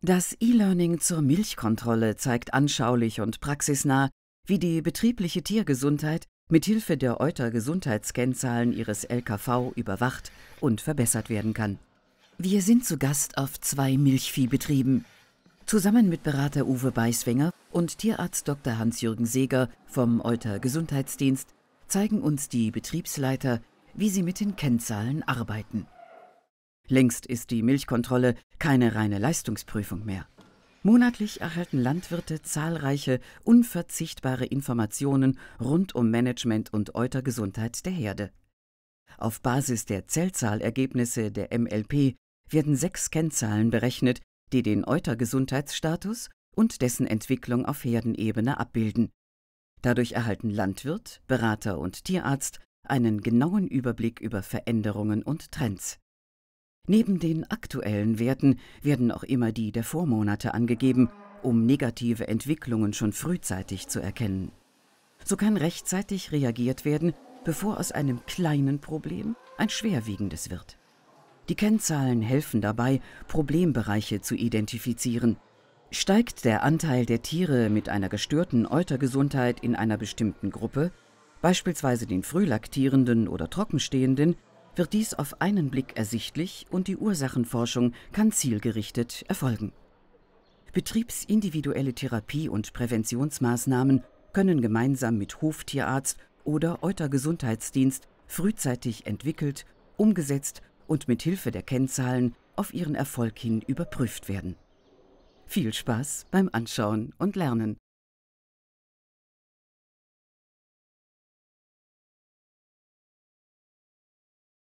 Das E-Learning zur Milchkontrolle zeigt anschaulich und praxisnah, wie die betriebliche Tiergesundheit mithilfe der Euter-Gesundheitskennzahlen ihres LKV überwacht und verbessert werden kann. Wir sind zu Gast auf zwei Milchviehbetrieben. Zusammen mit Berater Uwe Beiswenger und Tierarzt Dr. Hans-Jürgen Seger vom Euter Gesundheitsdienst zeigen uns die Betriebsleiter, wie sie mit den Kennzahlen arbeiten. Längst ist die Milchkontrolle keine reine Leistungsprüfung mehr. Monatlich erhalten Landwirte zahlreiche unverzichtbare Informationen rund um Management und Eutergesundheit der Herde. Auf Basis der Zellzahlergebnisse der MLP werden sechs Kennzahlen berechnet, die den Eutergesundheitsstatus und dessen Entwicklung auf Herdenebene abbilden. Dadurch erhalten Landwirt, Berater und Tierarzt einen genauen Überblick über Veränderungen und Trends. Neben den aktuellen Werten werden auch immer die der Vormonate angegeben, um negative Entwicklungen schon frühzeitig zu erkennen. So kann rechtzeitig reagiert werden, bevor aus einem kleinen Problem ein schwerwiegendes wird. Die Kennzahlen helfen dabei, Problembereiche zu identifizieren. Steigt der Anteil der Tiere mit einer gestörten Eutergesundheit in einer bestimmten Gruppe, beispielsweise den frühlaktierenden oder trockenstehenden, wird dies auf einen Blick ersichtlich und die Ursachenforschung kann zielgerichtet erfolgen. Betriebsindividuelle Therapie und Präventionsmaßnahmen können gemeinsam mit Hoftierarzt oder Eutergesundheitsdienst frühzeitig entwickelt, umgesetzt und mit Hilfe der Kennzahlen auf ihren Erfolg hin überprüft werden. Viel Spaß beim Anschauen und Lernen.